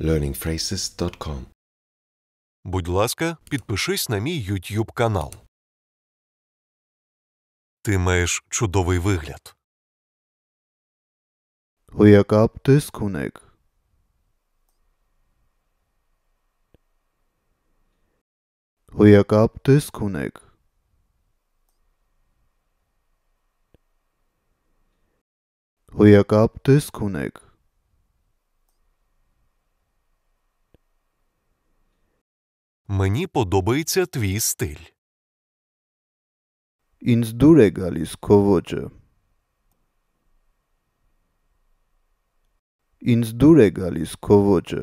learningphrases.com Будь ласка, підпишись на мій YouTube канал. Ти маєш чудовий вигляд. Уякап тискуник. Уякап тискуник. Уякап тискуник. Мені твій стиль. Ինձ դուր է գալիս քո ոճը։ Ինձ դուր է գալիս քո ոճը։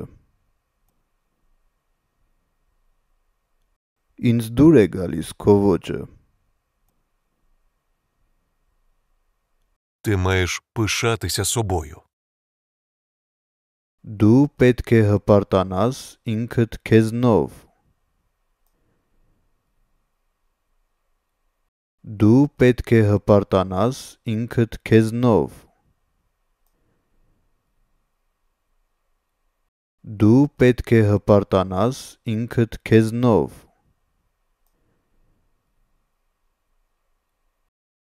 Ինձ դուր է գալիս քո ոճը։ Ти маєш пишатися собою. Դու պետք է հպարտանաս ինքդ քեզնով։ Դու պետք է հպարտանաս ինքդ քեզնով։ Դու պետք է հպարտանաս ինքդ քեզնով։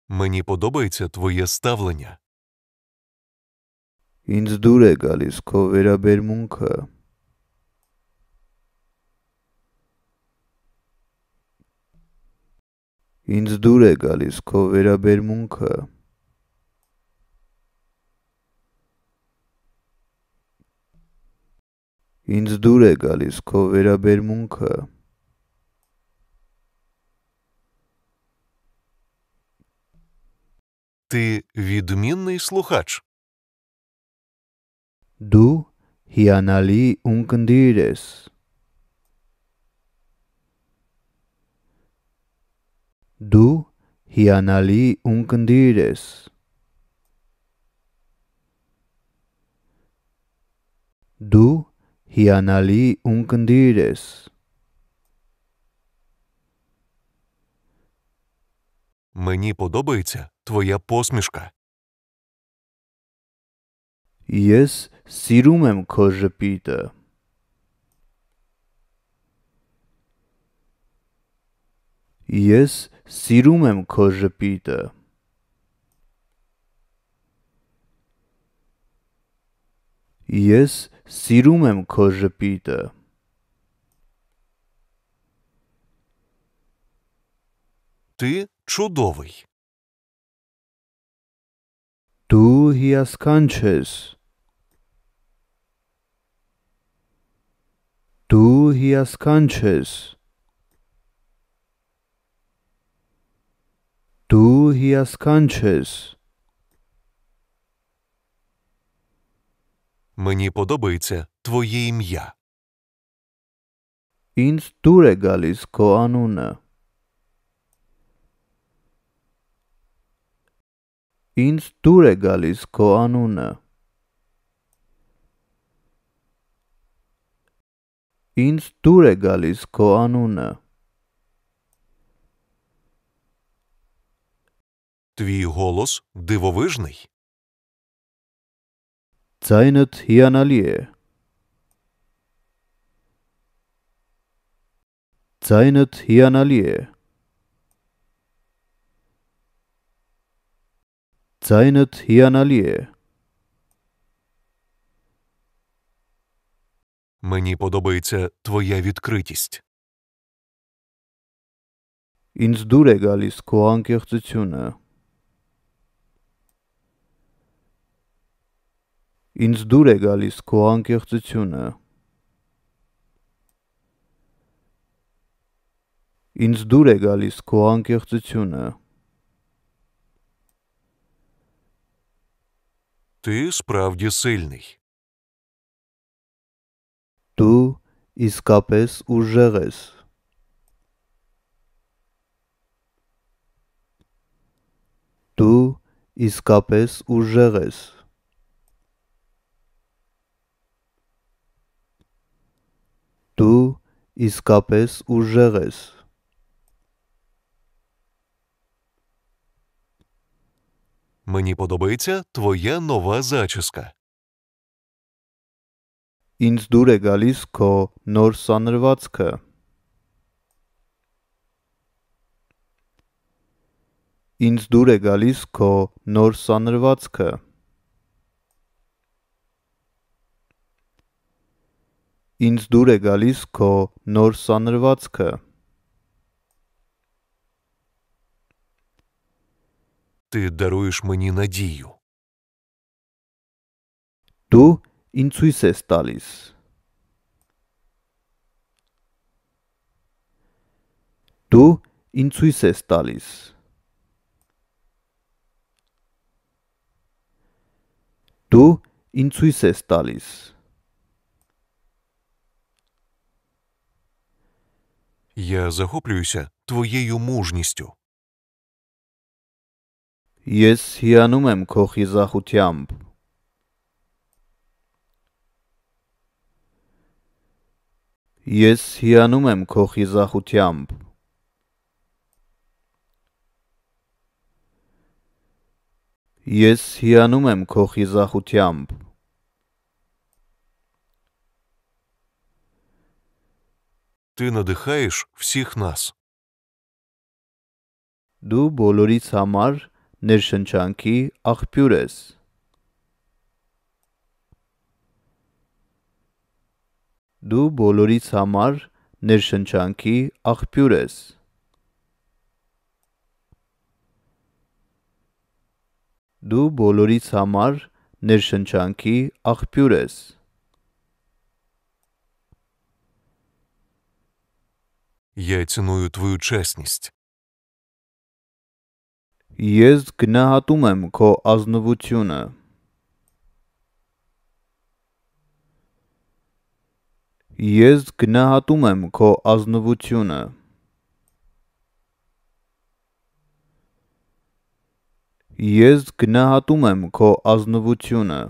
Мені подобається твоє ставлення. Ինձ դուր է գալիս քո վերաբերմունքը։ Ինձ դուր է գալիս քո վերաբերմունքը։ Ինձ դուր է գալիս քո վերաբերմունքը։ Ти відмінний слухач. Դու հիանալի ունկնդիր ես։ du hianali uncândides. Du hianali uncândides. Мені подобається твоя посмішка. Ես սիրում եմ քո jest sirumem korzepite. Jest sirumem korzepite. Ty cudowy. Tu ja skończysz. Tu ja skończysz. Դու հիասքանչ ես։ Мені подобається твоє ім'я. Ինձ դուր է գալիս քո անունը։ Ինձ դուր է գալիս քո անունը։ Ինձ դուր է գալիս քո անունը։ Твій голос дивовижний. Zeinet Hianalie. Zeinet Hianalie. Zeinet Hianalie. Мені подобається твоя відкритість. Ինձ դուր է գալիս քո անկեղծությունը։ Ինձ դուր է գալիս քո անկեղծությունը։ Ինձ դուր է գալիս քո անկեղծությունը։ Ты справді сильний. Դու իսկապես ուժեղ ես։ Դու իսկապես ուժեղ ես։ Դու իսկապես ուժեղ ես։ Мені подобається твоя нова зачіска. Ինձ դուր է գալիս քո նոր սանրվածքը։ Ինձ դուր է գալիս քո նոր սանրվածքը։ ինձ դուր է գալիս քո նոր սանրվածքը։ Ты даруешь мне надію։ Դու ինձ հույս ես տալիս։ Դու ինձ հույս ես տալիս։ Դու ինձ հույս ես տալիս։ Դու, Я захоплююся твоєю мужністю. Ես հիանում եմ քո խիզախությամբ։ Ես հիանում եմ քո խիզախությամբ։ Ես հիանում եմ քո խիզախությամբ։ ты надыхаешь всех нас. Դու բոլորից համար ներշնչանքի աղբյուր ես։ Դու բոլորից համար ներշնչանքի աղբյուր ես։ Դու բոլորից համար ներշնչանքի աղբյուր ես։ Я ценую твою честность. Ես գնահատում եմ քո ազնվությունը։ Ես գնահատում եմ քո ազնվությունը։ Ես գնահատում եմ քո ազնվությունը։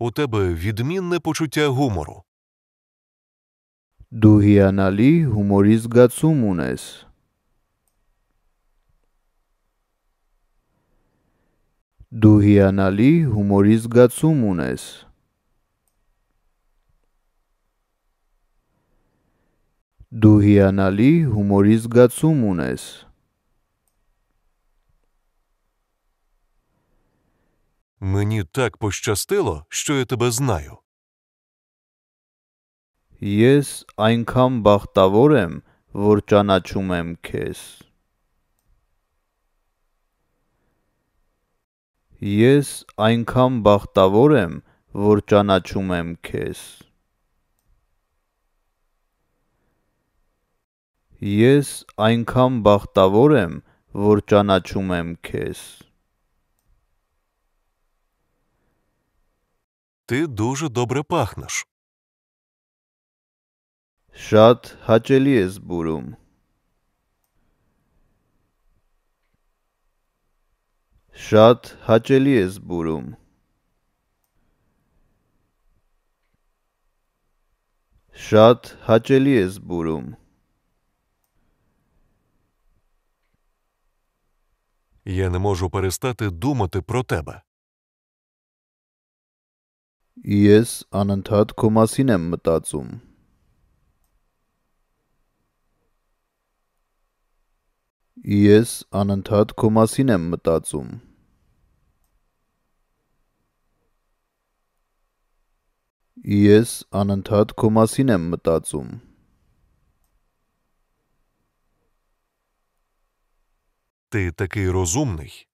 У тебе відмінне почуття гумору. Du hianali humoris gatsum unes. Du hianali humoris gatsum unes. Du hianali humoris gatsum unes. Мені так пощастило, що я тебе знаю. Ես այնքան բախտավոր եմ, որ ճանաչում եմ քեզ։ Ես այնքան բախտավոր եմ, որ ճանաչում եմ քեզ։ Ես այնքան բախտավոր եմ, որ ճանաչում եմ քեզ։ Ти дуже добре пахнеш. Շատ հաճելի ես բուրում։ Շատ հաճելի ես բուրում։ Շատ հաճելի ես բուրում։ Я не можу перестати думати про тебе. Ես անընդհատ քո մասին եմ մտածում։ Ես անընդհատ քո մասին եմ մտածում։ Ես անընդհատ քո մասին եմ մտածում։ Ты такий розумний.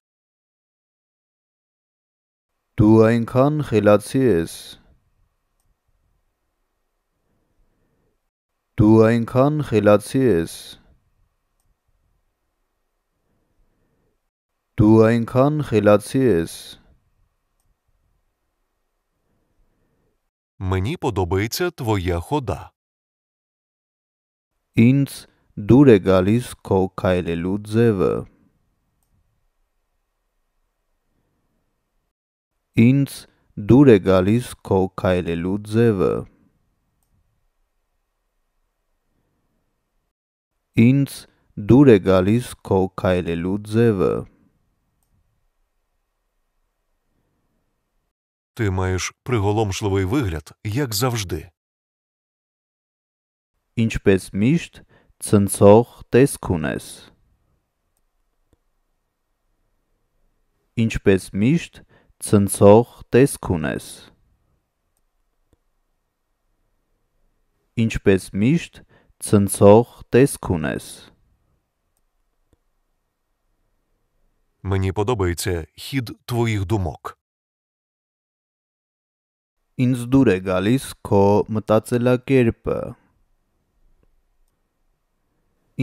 Դու այնքան խելացի ես։ Դու այնքան խելացի ես։ Դու այնքան խելացի ես։ Мені подобається твоя хода. Ինձ դուր է գալիս քո քայլելու ձևը։ Ինձ դուր է գալիս քո քայլելու ձևը։ Ինձ դուր է գալիս քո քայլելու ձևը։ Ти маєш приголомшливий вигляд, як завжди. Ինչպես միշտ ցնցող տեսք ունես։ Ինչպես միշտ ցնցող տեսք ունես։ Ինչպես միշտ ցնցող տեսք ունես։ Мені подобається хід твоїх думок. Ինձ դուր է գալիս քո մտածելակերպը։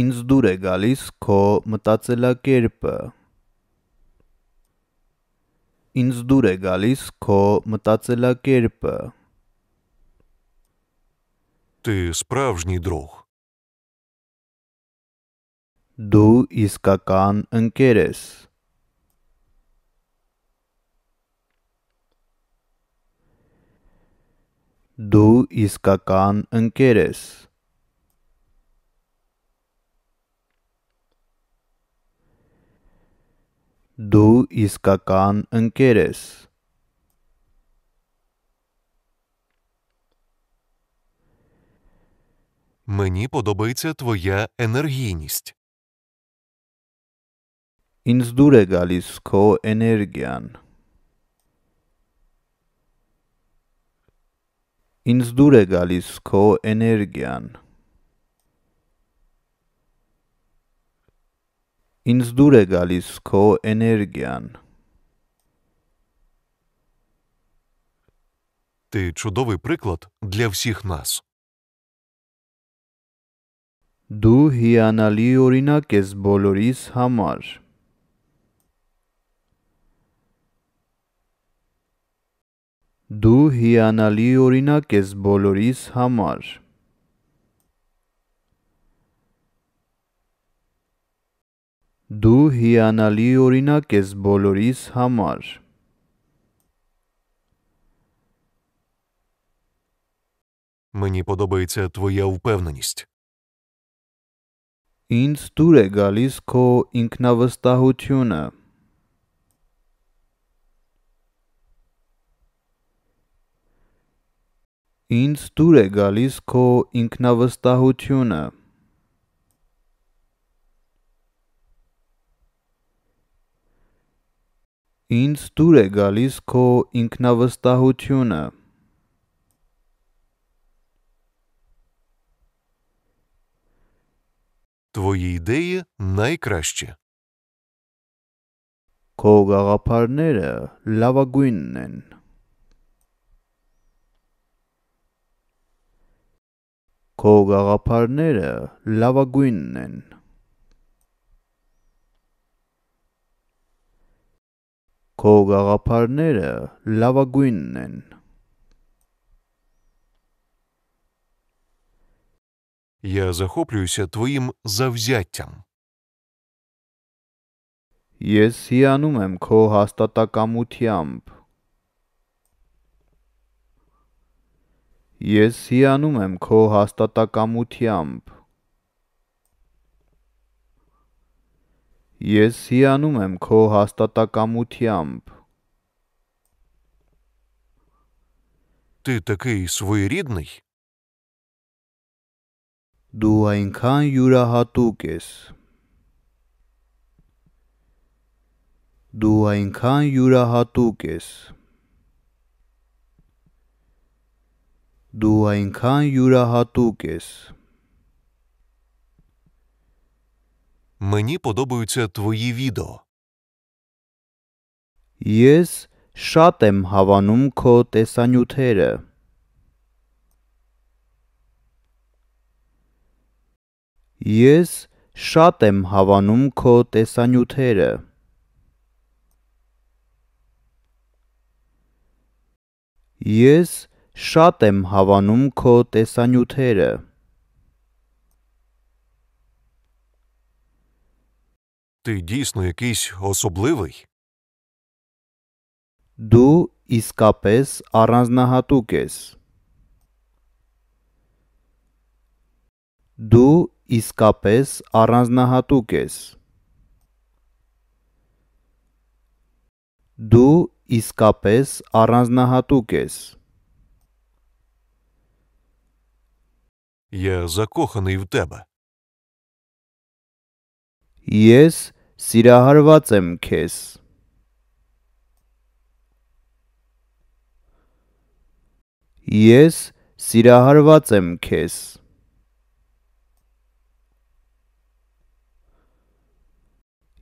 Ինձ դուր է գալիս քո մտածելակերպը ինձ դուր է գալիս քո մտածելակերպը։ Ты справжний друг. Դու իսկական ընկեր ես։ Դու իսկական ընկեր ես։ դու իսկական ընկեր ես։ Мені подобається твоя енергійність. Ինձ դուր է գալիս քո էներգիան։ Ինձ դուր է գալիս քո էներգիան։ ինձ դուր է գալիս քո էներգիան։ Ти чудовий приклад для всіх нас. Դու հիանալի օրինակ ես բոլորիս համար։ Դու հիանալի օրինակ ես բոլորիս համար։ Դու հիանալի օրինակ ես բոլորիս համար։ Мені подобається твоя впевненість. Ինձ դուր է գալիս քո ինքնավստահությունը։ Ինձ դուր է գալիս քո ինքնավստահությունը։ Ինձ դուր է գալիս քո ինքնավստահությունը։ Твої ідеї найкраще. Քո գաղափարները լավագույնն են։ Քո գաղափարները լավագույնն են։ Քո գաղափարները լավագույնն են։ Я захоплююся твоим завзяттям. Ես հիանում եմ քո հաստատակամությամբ։ Ես հիանում եմ քո հաստատակամությամբ։ Ես հիանում եմ քո հաստատակամությամբ։ Ты такой своерідний? Դու այնքան յուրահատուկ ես։ Դու այնքան յուրահատուկ ես։ Դու այնքան յուրահատուկ ես։ Դու այնքան յուրահատուկ ես։ Мені подобаються твої відео. Ես շատ եմ հավանում քո տեսանյութերը։ Ես շատ եմ հավանում քո տեսանյութերը։ Ես շատ եմ հավանում քո տեսանյութերը։ Ти дійсно якийсь особливий. Դու իսկապես առանձնահատուկ ես։ Դու իսկապես առանձնահատուկ ես։ Դու իսկապես առանձնահատուկ ես։ Я закоханий в тебе. ես սիրահարված եմ քեզ։ Ես սիրահարված եմ քեզ։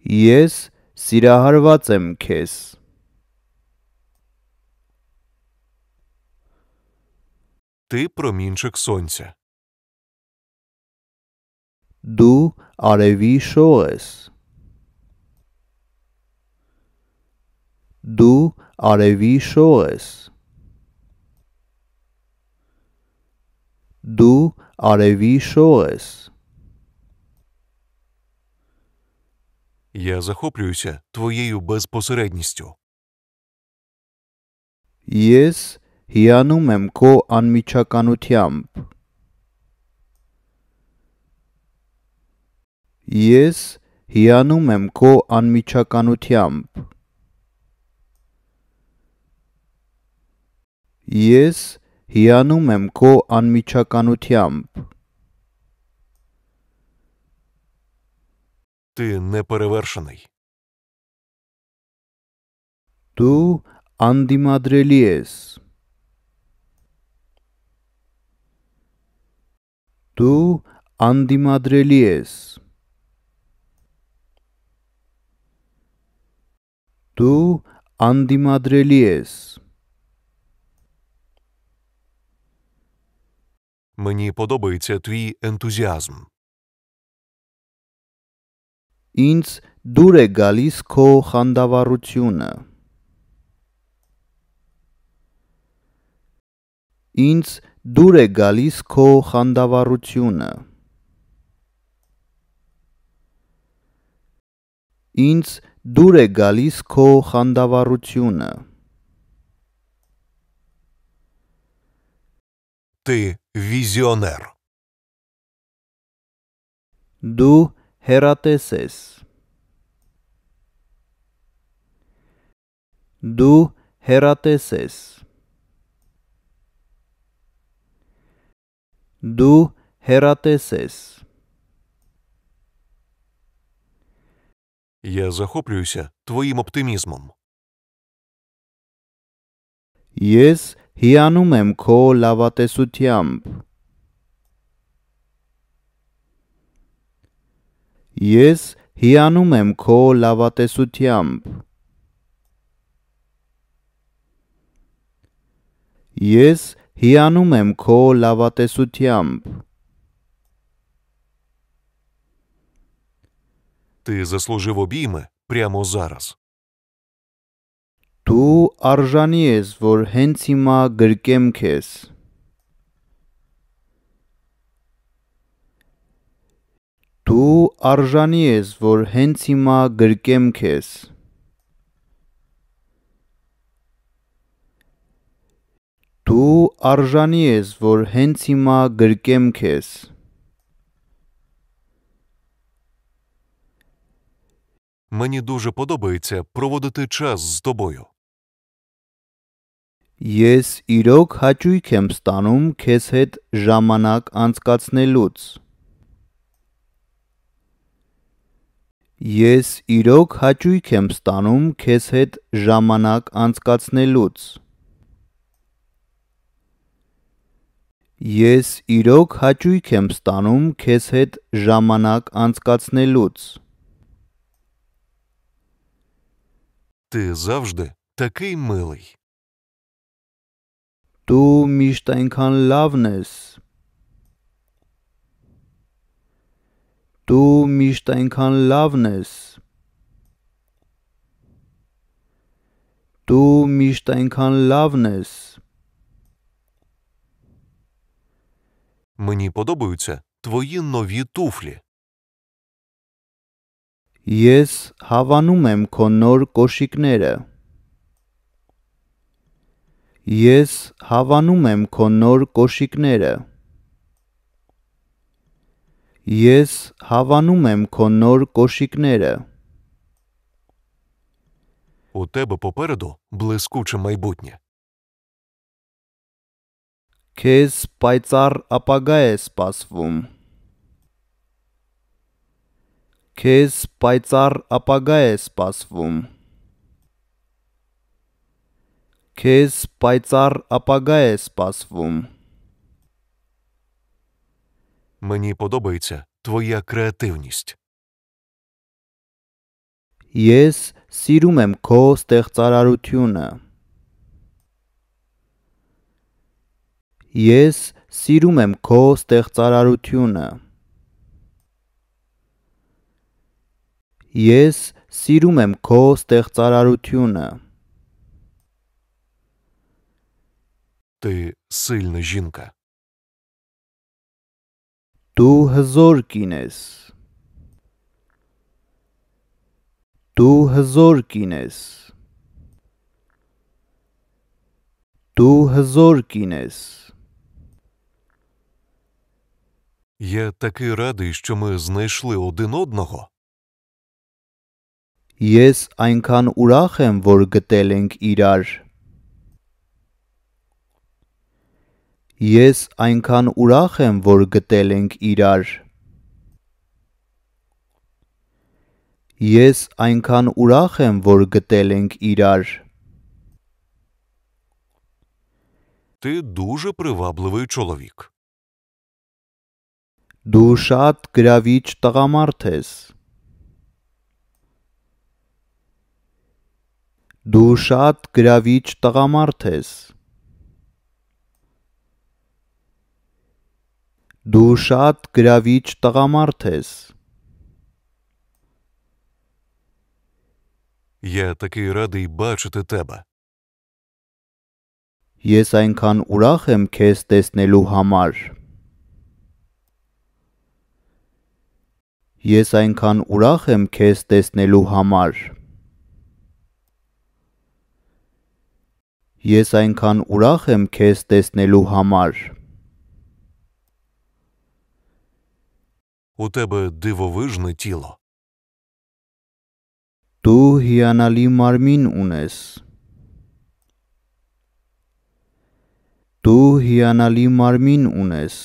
Ես սիրահարված եմ քեզ։ Ти промінчик сонця. Du arăvișoes. Du arăvișoes. Du arăvișoes. Я захоплююся твоєю безпосередністю. Ես հիանում եմ քո ես հիանում եմ քո անմիջականությամբ։ Ես հիանում եմ քո անմիջականությամբ։ Ти неперевершений. Դու անդիմադրելի ես։ Դու անդիմադրելի ես։ Դու անդիմադրելի ես։ Мені подобається твій ентузіазм. Ինձ դուր է գալիս քո խանդավառությունը։ Ինձ դուր է գալիս քո խանդավառությունը։ Ինձ դուր է գալիս քո խանդավառությունը։ Ты визионер. Դու հերատես ես։ Դու հերատես ես։ Դու հերատես ես։ Я захоплююся твоїм оптимізмом. Ես հիանում եմ քո լավատեսությամբ։ Ես հիանում եմ քո լավատեսությամբ։ Ես հիանում եմ քո լավատեսությամբ։ ти заслужив обійми прямо зараз. Դու արժանի ես, որ հենց հիմա գրկեմ քեզ։ Դու արժանի ես, որ հենց հիմա գրկեմ քեզ։ Դու արժանի ես, որ հենց հիմա գրկեմ քեզ։ Мені дуже подобається проводити час з тобою. Ես իրոք հաճույք եմ ստանում քեզ հետ ժամանակ անցկացնելուց։ Ես իրոք հաճույք եմ ստանում քեզ հետ ժամանակ անցկացնելուց։ Ես իրոք հաճույք եմ ստանում քեզ հետ ժամանակ անցկացնելուց։ Ти завжди такий милий. Du mich einkan lavnes. Du mich einkan lavnes. Du mich einkan lavnes. Мені подобаються твої нові туфлі. Ես հավանում եմ քո նոր կոշիկները։ Ես հավանում եմ քո նոր կոշիկները։ Ես հավանում եմ քո նոր կոշիկները։ У тебе попереду блискуче майбутнє. Քեզ պայծառ ապագա է սպասվում։ Քեզ պայծառ ապագա է սպասվում։ Քեզ պայծառ ապագա է սպասվում։ Мені подобається твоя креативність. Ես սիրում եմ քո ստեղծարարությունը։ Ես սիրում եմ քո ստեղծարարությունը։ Ես սիրում եմ քո ստեղծարարությունը։ Ты сильна жінка. Դու հզոր կին ես։ Դու հզոր կին ես։ Դու հզոր կին ես։ Я такий радий, що ми знайшли один одного. Ես այնքան ուրախ եմ, որ գտել ենք իրար։ Ես այնքան ուրախ եմ, որ գտել ենք իրար։ Ես այնքան ուրախ եմ, որ գտել ենք իրար։ Ти дуже привабливий чоловік. Դու շատ գրավիչ տղամարդ ես։ Դու շատ գրավիչ տղամարդ ես։ Դու շատ գրավիչ տղամարդ ես։ Я такий радий бачити тебе. Ես այնքան ուրախ եմ քեզ տեսնելու համար։ Ես այնքան ուրախ եմ քեզ տեսնելու համար։ Ես այնքան ուրախ եմ քեզ տեսնելու համար։ У тебе дивовижне тіло. Դու հիանալի մարմին ունես։ Դու հիանալի մարմին ունես։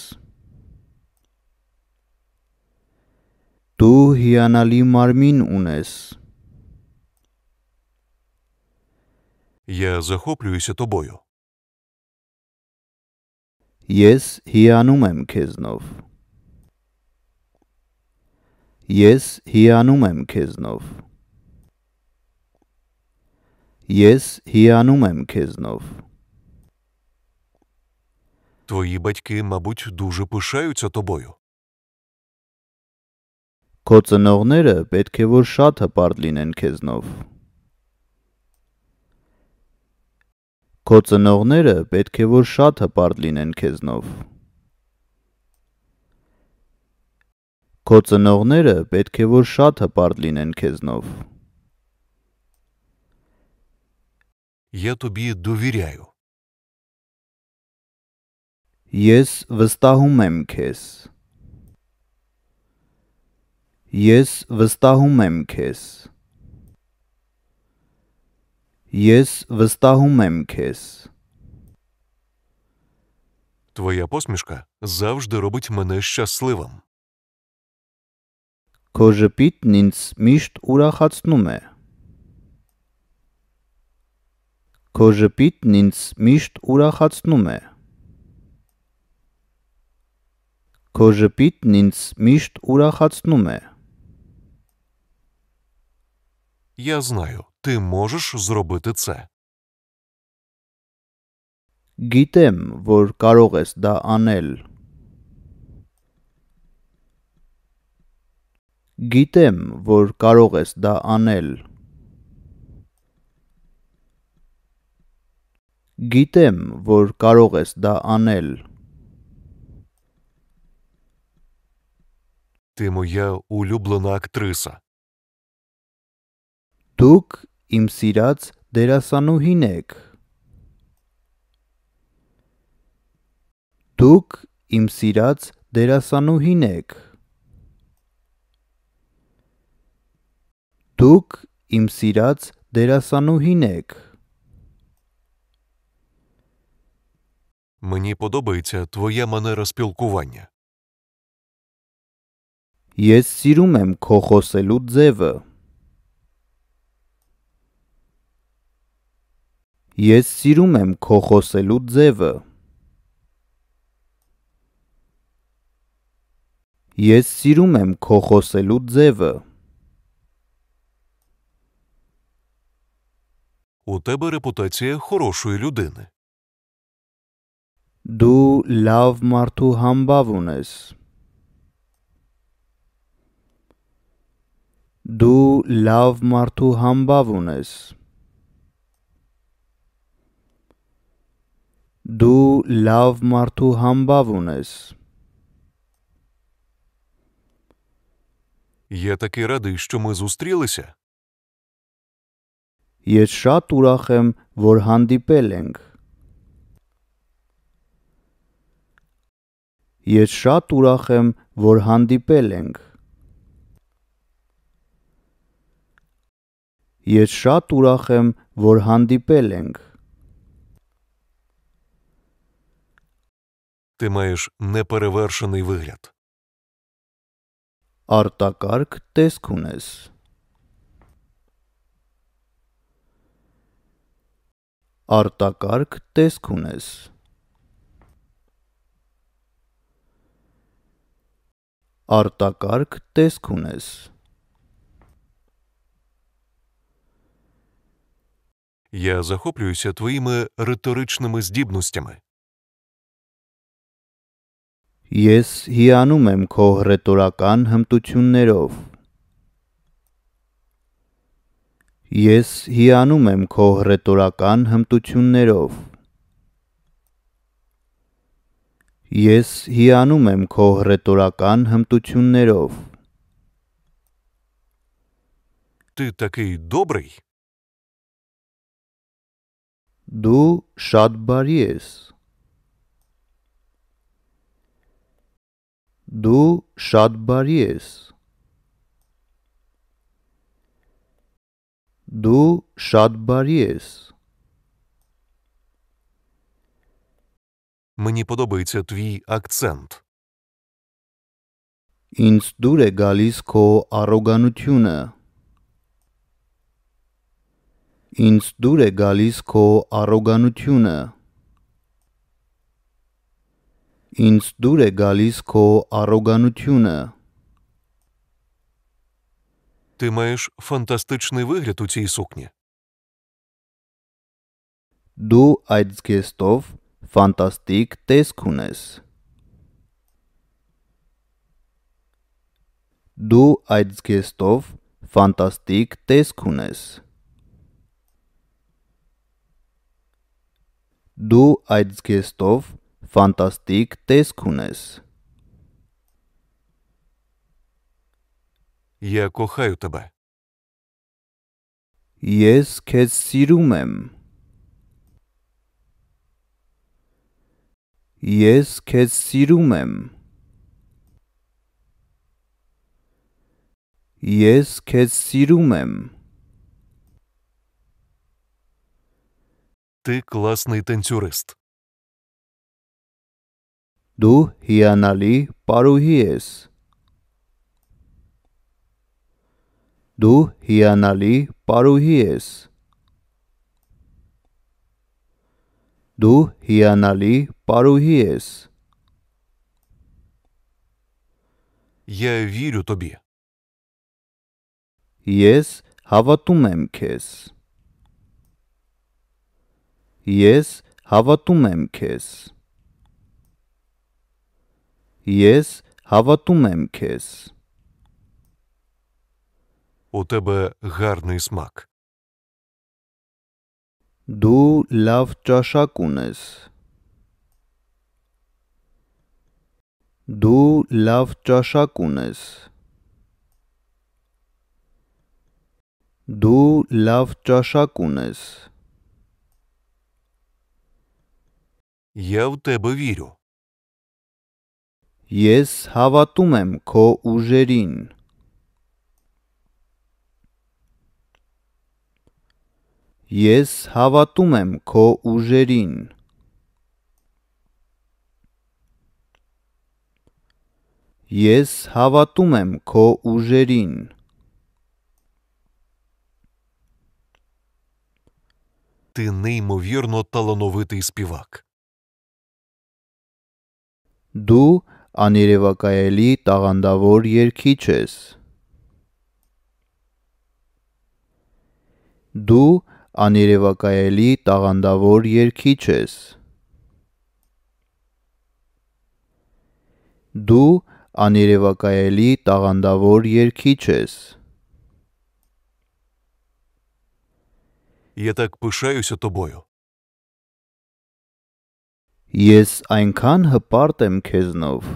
Դու հիանալի մարմին ունես։ Դու Я захоплююся тобою. Ես հիանում եմ քեզնով։ Ես հիանում եմ քեզնով։ Ես հիանում եմ քեզնով։ Твої батьки, мабуть, дуже пишаються тобою. Քո ծնողները պետք է որ շատ հպարտ լինեն քեզնով։ Քո ծնողները պետք է որ շատ հպարտ լինեն քեզնով։ Քո ծնողները պետք է որ շատ հպարտ լինեն քեզնով։ Я тебе доверяю. Ես վստահում եմ քեզ։ Ես վստահում եմ քեզ։ Ես վստահում եմ քեզ։ Твоя посмішка завжди робить мене щасливим. Քո ժպիտն ինձ միշտ ուրախացնում է։ Քո ժպիտն ինձ միշտ ուրախացնում է։ Քո ժպիտն ինձ միշտ ուրախացնում է։ Я знаю, ти можеш зробити це. Գիտեմ, որ կարող ես դա անել։ Գիտեմ, որ կարող ես դա անել։ Գիտեմ, որ կարող ես դա անել։ Ти моя улюблена актриса. Тук իմ սիրած դերասանուհին եք։ Դուք իմ սիրած դերասանուհին եք։ Դուք իմ սիրած դերասանուհին եք։ Мені подобається твоя манера спілкування. Ես սիրում եմ քո խոսելու ձևը։ Ես սիրում եմ քո խոսելու ձևը։ Ես սիրում եմ քո խոսելու ձևը։ У тебе репутація хорошої людини. Դու լավ մարդու համբավ ունես։ Դու լավ մարդու համբավ ունես։ Դու լավ մարդու համբավ ունես։ Я такий радий, що ми зустрілися. Ես շատ ուրախ եմ, որ հանդիպել ենք։ Ես շատ ուրախ եմ, որ հանդիպել ենք։ Ես շատ ուրախ եմ, որ հանդիպել ենք։ Ти маєш неперевершений вигляд. Արտակարգ տեսք ունես։ Արտակարգ տեսք ունես։ Արտակարգ տեսք Я захоплююся твоїми риторичними здібностями. Ես հիանում եմ քո հռետորական հմտություններով։ Ես հիանում եմ քո հռետորական հմտություններով։ Ես հիանում եմ քո հռետորական հմտություններով։ Ты такой добрый. Դու շատ բարի ես։ դու շատ բարի ես։ Դու շատ բարի ես։ Мені подобається твій акцент. Ինձ դուր է գալիս քո առոգանությունը։ Ինձ դուր է գալիս քո առոգանությունը։ Ինձ դուր է գալիս քո առոգանությունը։ Ты маешь фантастичный выгляд у цій сукні. Դու այդ զգեստով ֆանտաստիկ տեսք ունես։ Դու այդ զգեստով ֆանտաստիկ տեսք ունես։ Դու այդ զգեստով ֆանտաստիկ տեսք ունես։ Я кохаю тебя. Ես քեզ սիրում եմ։ Ես քեզ սիրում եմ։ Ես քեզ սիրում եմ։ Ты классный танцюрист դու հիանալի պարուհի ես։ Դու հիանալի պարուհի ես։ Դու հիանալի պարուհի ես։ Я верю тебе. Ես հավատում եմ քեզ։ Ես հավատում եմ քեզ ես հավատում եմ քեզ։ У тебе гарний смак. Դու լավ ճաշակ ունես։ Դու լավ ճաշակ ունես։ Դու լավ ճաշակ ունես։ Я у тебе вірю. Ես հավատում եմ քո ուժերին։ Ես հավատում եմ քո ուժերին։ Ես հավատում եմ քո ուժերին։ Ти неймовірно талановитий співак. Դու աներևակայելի տաղանդավոր երկիչ ես։ Դու աներևակայելի տաղանդավոր երկիչ ես։ Դու աներևակայելի տաղանդավոր երկիչ ես։ Я так пишаюся тобою. Ես այնքան հպարտ եմ քեզնով։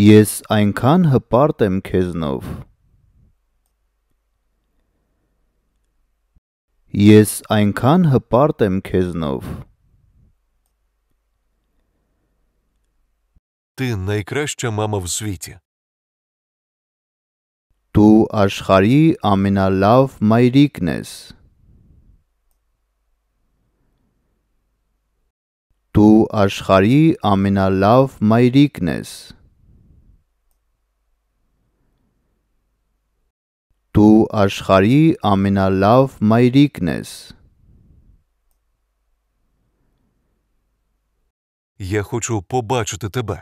Ես այնքան հպարտ եմ քեզնով։ Ես այնքան հպարտ եմ քեզնով։ Ти найкраща мама в світі. Դու աշխարի ամենալավ մայրիկն ես։ Դու աշխարհի ամենալավ մայրիկն ես։ Դու աշխարհի ամենալավ մայրիկն ես։ Я хочу побачити тебе.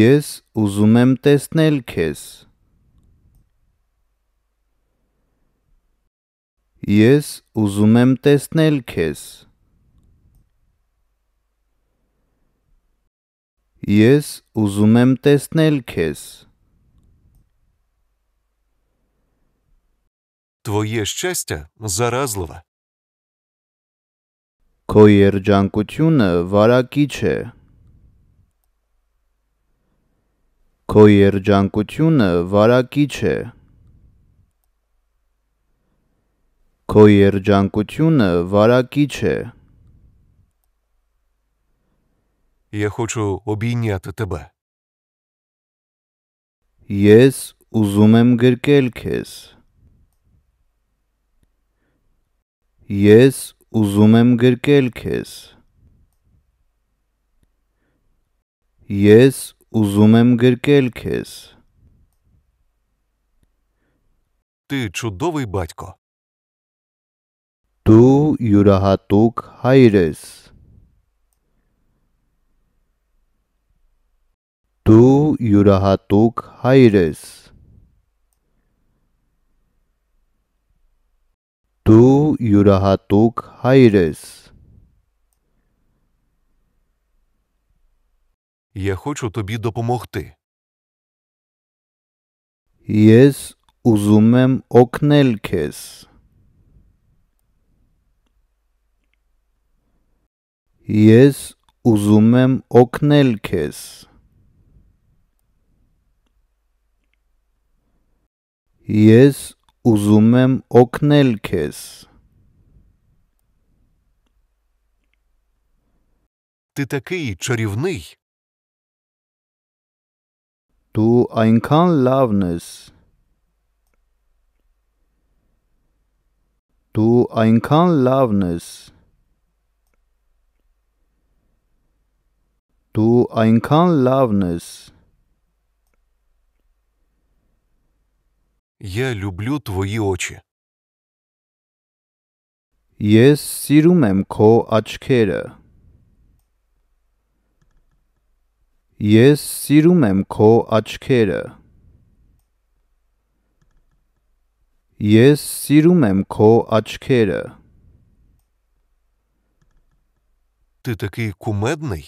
Ես ուզում եմ տեսնել քեզ։ Ես ուզում եմ տեսնել քեզ։ Ես ուզում եմ տեսնել քեզ։ Твое счастье заразлово. Քո երջանկությունը վարակիչ է։ Քո երջանկությունը վարակիչ է։ Քո երջանկությունը վարակիչ է։ Քո երջանկությունը վարակիչ է։ я хочу обійняти тебе. Ես ուզում եմ գրկել քեզ։ Ես ուզում եմ գրկել քեզ։ Ես ուզում եմ գրկել քեզ։ Ти чудовий батько. Դու յուրահատուկ հայր ես։ դու յուրահատուկ հայր ես դու յուրահատուկ հայր ես Я хочу тобі допомогти. Ես ուզում եմ օգնել քեզ։ Ես ուզում եմ օգնել քեզ։ Ես ուզում եմ օգնել քեզ։ Ты такий чарівний. Դու այնքան լավն ես։ Դու այնքան լավն ես։ Դու այնքան լավն ես։ Դու այնքան լավն ես։ Я люблю твої очі. Ես սիրում եմ քո աչքերը։ Ես սիրում եմ քո աչքերը։ Ես սիրում եմ քո աչքերը։ Ти такий кумедний?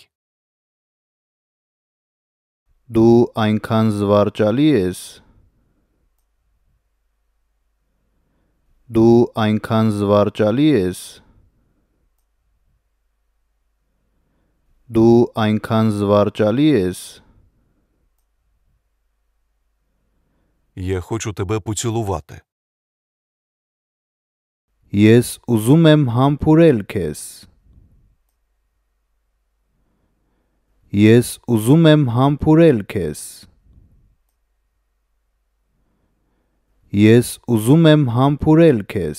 Դու այնքան զվարճալի ես։ դու այնքան զվարճալի ես դու այնքան զվարճալի ես Я хочу тебе поцілувати. Ես ուզում եմ համբուրել քեզ Ես ուզում եմ համբուրել քեզ Ես ուզում եմ համբուրել քեզ։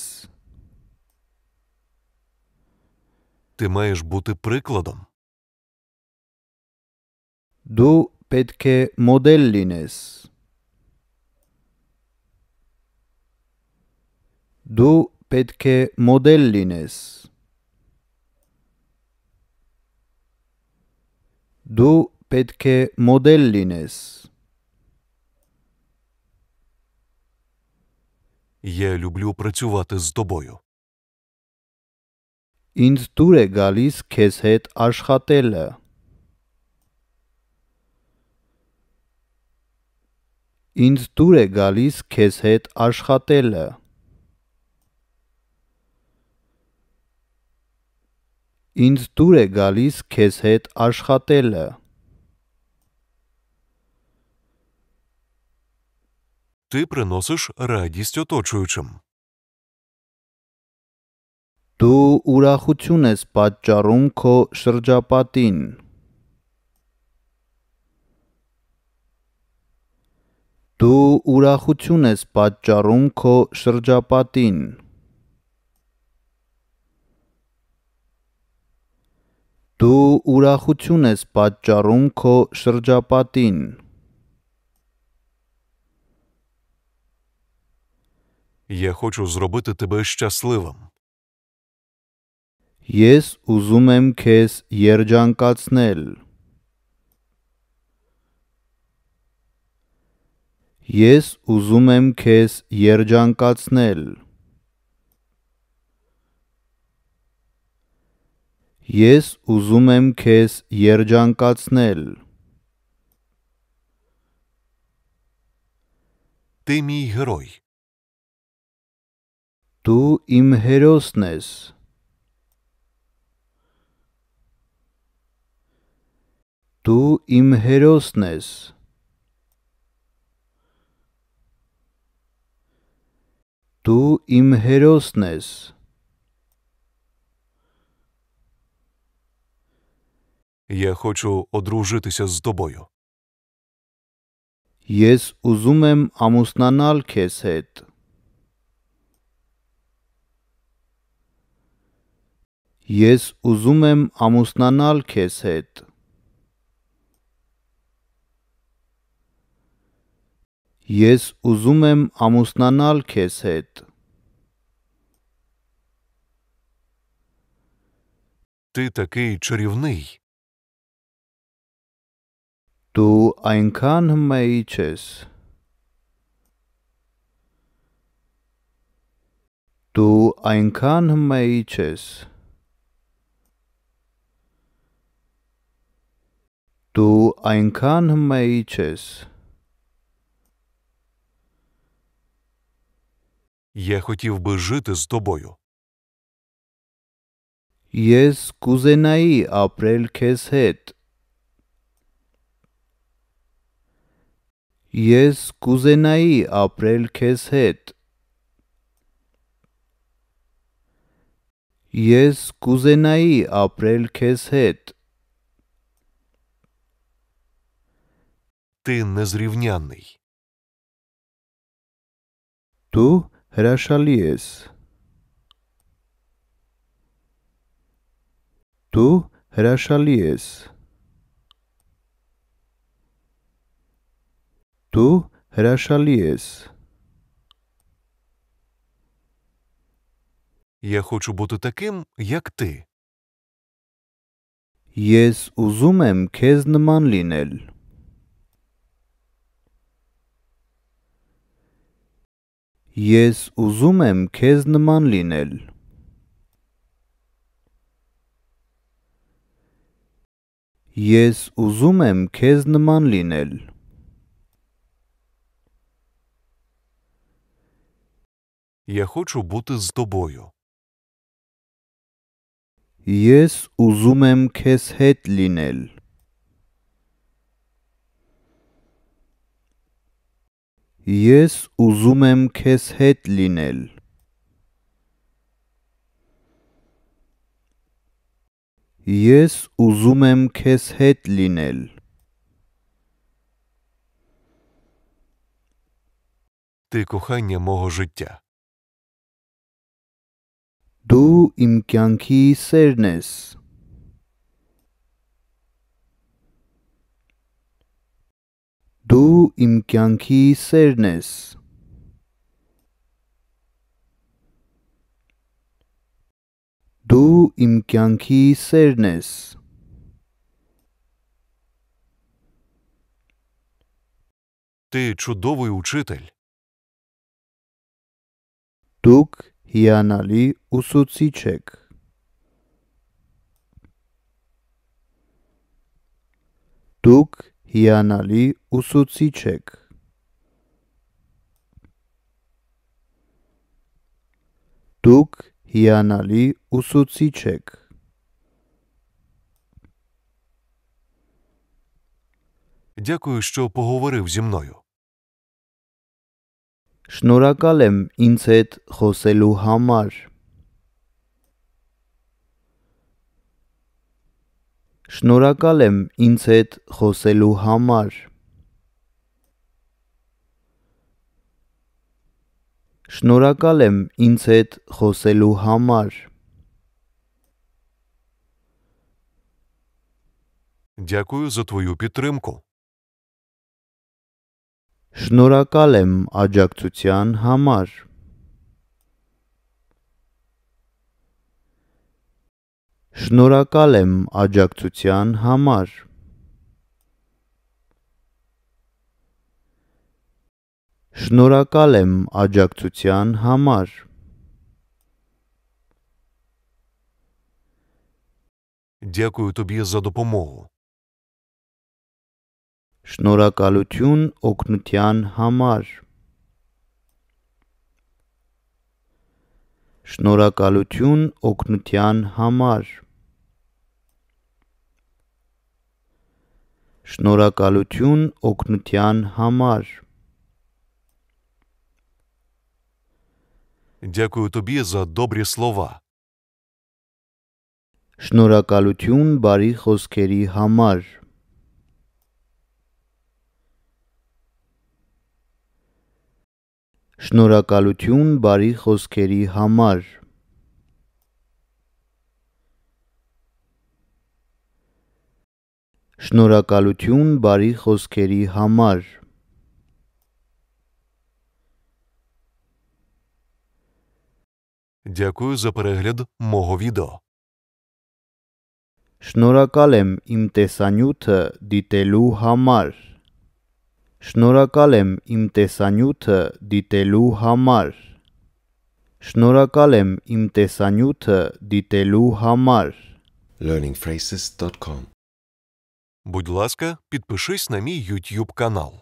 Ти маєш бути прикладом. Դու պետք է մոդել լինես։ Դու պետք է մոդել լինես։ Դու պետք է մոդել լինես։ Я люблю працювати з тобою. Ինձ դուր է գալիս քեզ հետ աշխատելը։ Ինձ դուր է գալիս քեզ հետ աշխատելը։ Ինձ դուր է գալիս քեզ հետ աշխատելը։ Ты приносишь радость оточующим. Դու ուրախություն ես պատճառում քո շրջապատին։ Դու ուրախություն ես պատճառում քո շրջապատին։ Դու ուրախություն ես պատճառում քո շրջապատին։ Դու Я хочу зробити тебе щасливим. Ես ուզում եմ քեզ երջանկացնել։ Ես ուզում եմ քեզ երջանկացնել։ Ես ուզում եմ քեզ երջանկացնել։ Ты мій герой. Tú им հերոսն ես։ Tú իմ հերոսն ես։ Tú իմ հերոսն ես։ Я хочу одружитися з тобою. Ես ուզում եմ ամուսնանալ քեզ հետ։ Ես ուզում եմ ամուսնանալ քեզ հետ։ Ես ուզում եմ ամուսնանալ քեզ հետ։ Ти такий чарівний. Դու այնքան հմեի ես։ Դու այնքան հմեի ես։ դու այնքան հմեի ես։ Я хотів би жити з тобою. Ես կուզենայի ապրել քեզ հետ։ Ես կուզենայի ապրել քեզ հետ։ Ես կուզենայի ապրել քեզ հետ։ ти незрівнянний. Ту рашалієс. Ту рашалієс. Ту рашалієс. Я хочу бути таким, як ти. Єс узумем եմ Ես ուզում եմ քեզ նման լինել։ Ես ուզում եմ քեզ նման լինել։ Я хочу бути з тобою. Ես ուզում եմ քեզ հետ լինել։ Ես ուզում եմ քեզ հետ լինել։ Ես ուզում եմ քեզ հետ լինել։ Ти кохання мого життя. Դու իմ կյանքի սերն ես։ դու իմ կյանքի սերն ես։ Դու իմ կյանքի սերն ես։ Ты чудовий учитель. Դուք հիանալի ուսուցիչ եք։ Դուք հիանալի ուսուցիչ եք։ Դուք հիանալի ուսուցիչ եք։ Дякую, що поговорив зі мною. Շնորհակալ եմ ինձ հետ խոսելու համար։ Շնորհակալ եմ ինձ հետ խոսելու համար։ Շնորհակալ եմ ինձ հետ խոսելու համար։ Дякую за твою підтримку. Շնորհակալ եմ աջակցության համար։ Շնորհակալ եմ աջակցության համար։ Շնորհակալ եմ աջակցության համար։ Дякую тобі за допомогу. Շնորհակալություն օգնության համար։ Շնորհակալություն օգնության համար։ Շնորհակալություն օգնության համար։ Дякую тобі за добрі слова. Շնորհակալություն բարի խոսքերի համար։ Շնորհակալություն բարի խոսքերի համար։ Շնորհակալություն բարի խոսքերի համար։ Дякую за перегляд мого відео. Շնորհակալ եմ իմ տեսանյութը դիտելու համար։ Շնորհակալ եմ իմ տեսանյութը դիտելու համար։ Շնորհակալ եմ իմ տեսանյութը դիտելու համար։ learningphrases.com Будь ласка, підпишись на мій YouTube канал.